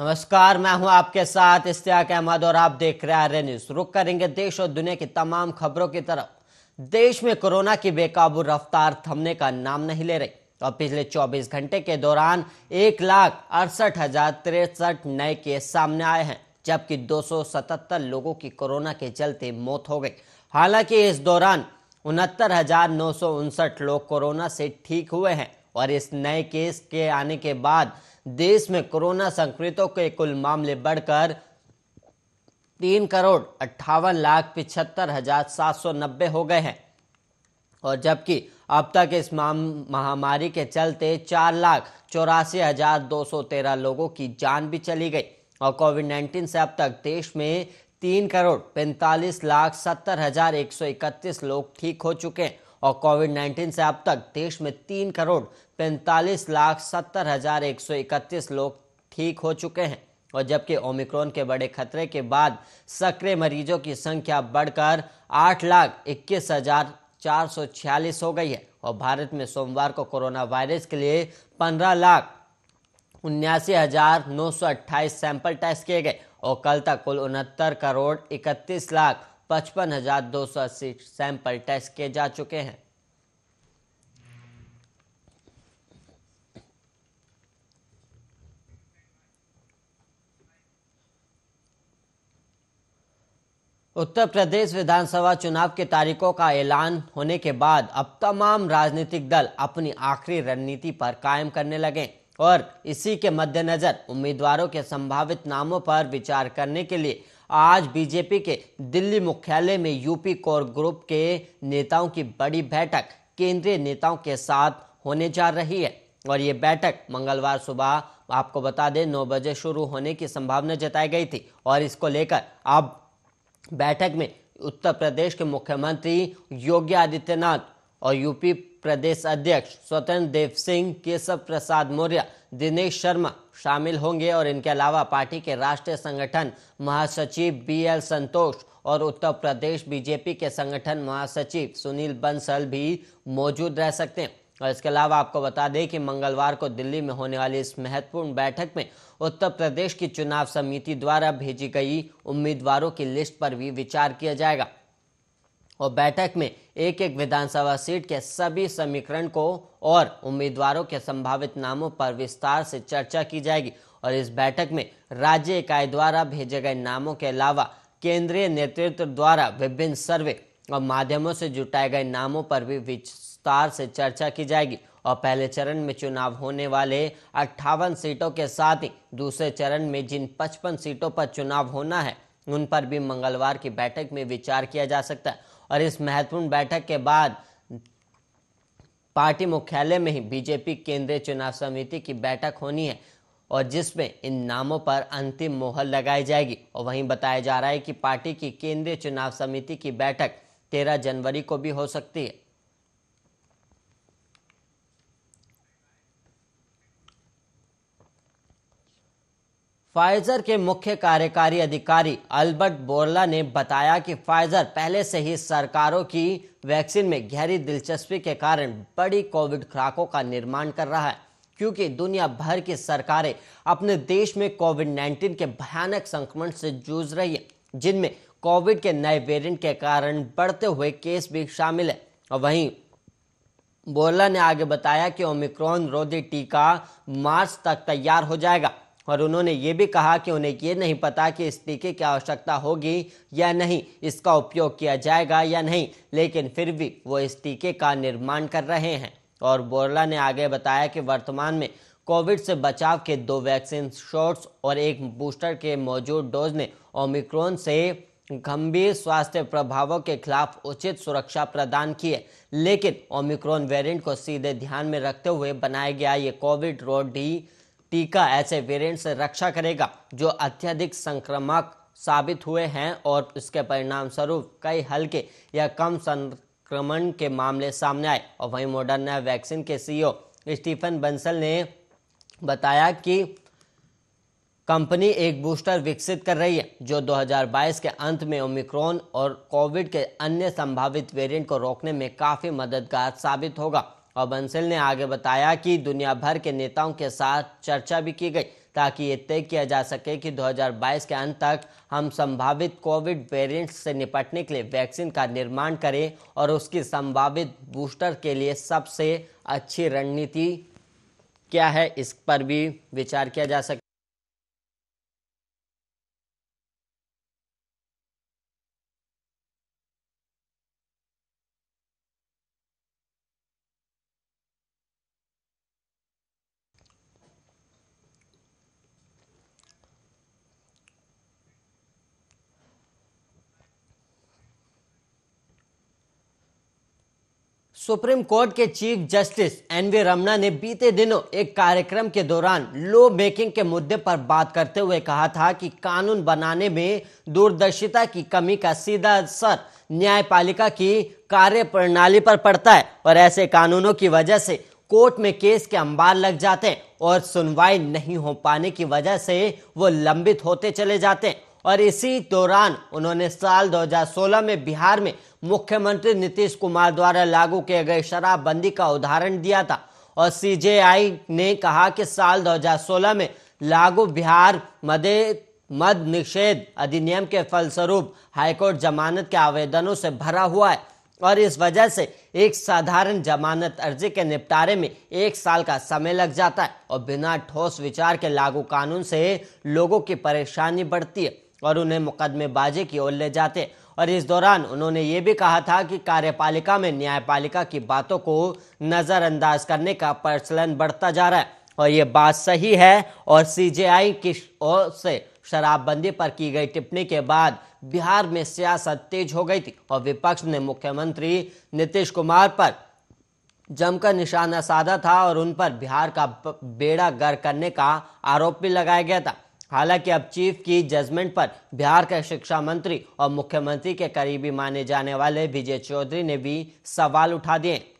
नमस्कार मैं हूं आपके साथ इश्तियाक अहमद और आप देख रहे हैं आर्य न्यूज रुक करेंगे देश और दुनिया की तमाम खबरों की तरफ देश में कोरोना की बेकाबू रफ्तार थमने का नाम नहीं ले रही और पिछले 24 घंटे के दौरान एक लाख अड़सठ हजार तिरसठ नए केस सामने आए हैं जबकि 277 लोगों की कोरोना के चलते मौत हो गई हालांकि इस दौरान उनहत्तर हजार नौ सौ उनसठ लोग कोरोना से ठीक हुए हैं और इस नए केस के आने के बाद देश में कोरोना संक्रमितों के कुल मामले बढ़कर तीन करोड़ अट्ठावन लाख पिछहत्तर हजार सात सौ नब्बे हो गए हैं और जबकि अब तक इस महामारी के चलते चार लाख चौरासी हजार दो सौ तेरह लोगों की जान भी चली गई और कोविड नाइन्टीन से अब तक देश में तीन करोड़ पैंतालीस लाख सत्तर हजार एक सौ इकतीस लोग ठीक हो चुके हैं और कोविड 19 से अब तक देश में तीन करोड़ पैंतालीस लाख सत्तर हजार एक सौ इकतीस लोग ठीक हो चुके हैं और जबकि ओमिक्रॉन के बड़े खतरे के बाद सक्रिय मरीजों की संख्या बढ़कर आठ लाख इक्कीस हजार चार सौ छियालीस हो गई है और भारत में सोमवार को कोरोना वायरस के लिए पंद्रह लाख उन्यासी हजार नौ सौ अट्ठाईस सैंपल टेस्ट किए गए और कल तक कुल उनहत्तर करोड़ इकतीस लाख पचपन हजार दो सौ अस्सी सैंपल टेस्ट किए जा चुके हैं उत्तर प्रदेश विधानसभा चुनाव की तारीखों का ऐलान होने के बाद अब तमाम राजनीतिक दल अपनी आखिरी रणनीति पर कायम करने लगे और इसी के मद्देनजर उम्मीदवारों के संभावित नामों पर विचार करने के लिए आज बीजेपी के दिल्ली मुख्यालय में यूपी कोर ग्रुप के नेताओं की बड़ी बैठक केंद्रीय नेताओं के साथ होने जा रही है और ये बैठक मंगलवार सुबह आपको बता दें नौ बजे शुरू होने की संभावना जताई गई थी और इसको लेकर अब बैठक में उत्तर प्रदेश के मुख्यमंत्री योगी आदित्यनाथ और यूपी प्रदेश अध्यक्ष स्वतंत्र देव सिंह केशव प्रसाद मौर्य दिनेश शर्मा शामिल होंगे और इनके अलावा पार्टी के राष्ट्रीय संगठन महासचिव बी एल संतोष और उत्तर प्रदेश बीजेपी के संगठन महासचिव सुनील बंसल भी मौजूद रह सकते हैं और इसके अलावा आपको बता दें कि मंगलवार को दिल्ली में होने वाली इस महत्वपूर्ण बैठक में उत्तर प्रदेश की चुनाव समिति द्वारा भेजी गई उम्मीदवारों की लिस्ट पर भी विचार किया जाएगा और बैठक में एक एक विधानसभा सीट के सभी समीकरण को और उम्मीदवारों के संभावित नामों पर विस्तार से चर्चा की जाएगी और इस बैठक में राज्य इकाई द्वारा भेजे गए नामों के अलावा केंद्रीय नेतृत्व द्वारा विभिन्न सर्वे और माध्यमों से जुटाए गए नामों पर भी विस्तार से चर्चा की जाएगी और पहले चरण में चुनाव होने वाले अट्ठावन सीटों के साथ ही दूसरे चरण में जिन पचपन सीटों पर चुनाव होना है उन पर भी मंगलवार की बैठक में विचार किया जा सकता है और इस महत्वपूर्ण बैठक के बाद पार्टी मुख्यालय में ही बीजेपी केंद्रीय चुनाव समिति की बैठक होनी है और जिसमें इन नामों पर अंतिम मोहर लगाई जाएगी और वहीं बताया जा रहा है कि पार्टी की केंद्रीय चुनाव समिति की बैठक 13 जनवरी को भी हो सकती है फाइजर के मुख्य कार्यकारी अधिकारी अल्बर्ट बोरला ने बताया कि फाइजर पहले से ही सरकारों की वैक्सीन में गहरी दिलचस्पी के कारण बड़ी कोविड खुराकों का निर्माण कर रहा है क्योंकि दुनिया भर की सरकारें अपने देश में कोविड 19 के भयानक संक्रमण से जूझ रही हैं जिनमें कोविड के नए वेरिएंट के कारण बढ़ते हुए केस भी शामिल है और वहीं बोरला ने आगे बताया कि ओमिक्रॉन रोधी टीका मार्च तक तैयार हो जाएगा और उन्होंने ये भी कहा कि उन्हें ये नहीं पता कि इस टीके की आवश्यकता होगी या नहीं इसका उपयोग किया जाएगा या नहीं लेकिन फिर भी वो इस टीके का निर्माण कर रहे हैं और बोरला ने आगे बताया कि वर्तमान में कोविड से बचाव के दो वैक्सीन शॉट्स और एक बूस्टर के मौजूद डोज ने ओमिक्रोन से गंभीर स्वास्थ्य प्रभावों के खिलाफ उचित सुरक्षा प्रदान की है लेकिन ओमिक्रोन वेरिएंट को सीधे ध्यान में रखते हुए बनाया गया ये कोविड रोड डी टीका ऐसे वेरिएंट से रक्षा करेगा जो अत्यधिक संक्रामक साबित हुए हैं और इसके परिणाम स्वरूप कई हल्के या कम संक्रमण के मामले सामने आए और वहीं मॉडर्ना वैक्सीन के सीईओ स्टीफन बंसल ने बताया कि कंपनी एक बूस्टर विकसित कर रही है जो 2022 के अंत में ओमिक्रॉन और कोविड के अन्य संभावित वेरिएंट को रोकने में काफ़ी मददगार साबित होगा और बंसल ने आगे बताया कि दुनिया भर के नेताओं के साथ चर्चा भी की गई ताकि ये तय किया जा सके कि 2022 के अंत तक हम संभावित कोविड वेरिएंट से निपटने के लिए वैक्सीन का निर्माण करें और उसकी संभावित बूस्टर के लिए सबसे अच्छी रणनीति क्या है इस पर भी विचार किया जा सके सुप्रीम कोर्ट के chief justice N V Ramana ने बीते दिनों एक कार्यक्रम के दौरान लो मेकिंग के मुद्दे पर बात करते हुए कहा था कि कानून बनाने में दूरदर्शिता की कमी का सीधा असर न्यायपालिका की कार्य प्रणाली पर पड़ता है और ऐसे कानूनों की वजह से कोर्ट में केस के अंबार लग जाते हैं और सुनवाई नहीं हो पाने की वजह से वो लंबित होते चले जाते हैं और इसी दौरान उन्होंने साल 2016 में बिहार में मुख्यमंत्री नीतीश कुमार द्वारा लागू किए गए शराबबंदी का उदाहरण दिया था और सीजेआई ने कहा कि साल 2016 में लागू बिहार मदे मद निषेध अधिनियम के फलस्वरूप हाईकोर्ट जमानत के आवेदनों से भरा हुआ है और इस वजह से एक साधारण जमानत अर्जी के निपटारे में एक साल का समय लग जाता है और बिना ठोस विचार के लागू कानून से लोगों की परेशानी बढ़ती है और उन्हें मुकदमेबाजी की ओर ले जाते और इस दौरान उन्होंने ये भी कहा था कि कार्यपालिका में न्यायपालिका की बातों को नज़रअंदाज करने का प्रचलन बढ़ता जा रहा है और ये बात सही है और सीजेआई की ओर से शराबबंदी पर की गई टिप्पणी के बाद बिहार में सियासत तेज हो गई थी और विपक्ष ने मुख्यमंत्री नीतीश कुमार पर जमकर निशाना साधा था और उन पर बिहार का बेड़ा गर करने का आरोप भी लगाया गया था हालांकि अब चीफ की जजमेंट पर बिहार के शिक्षा मंत्री और मुख्यमंत्री के करीबी माने जाने वाले विजय चौधरी ने भी सवाल उठा दिए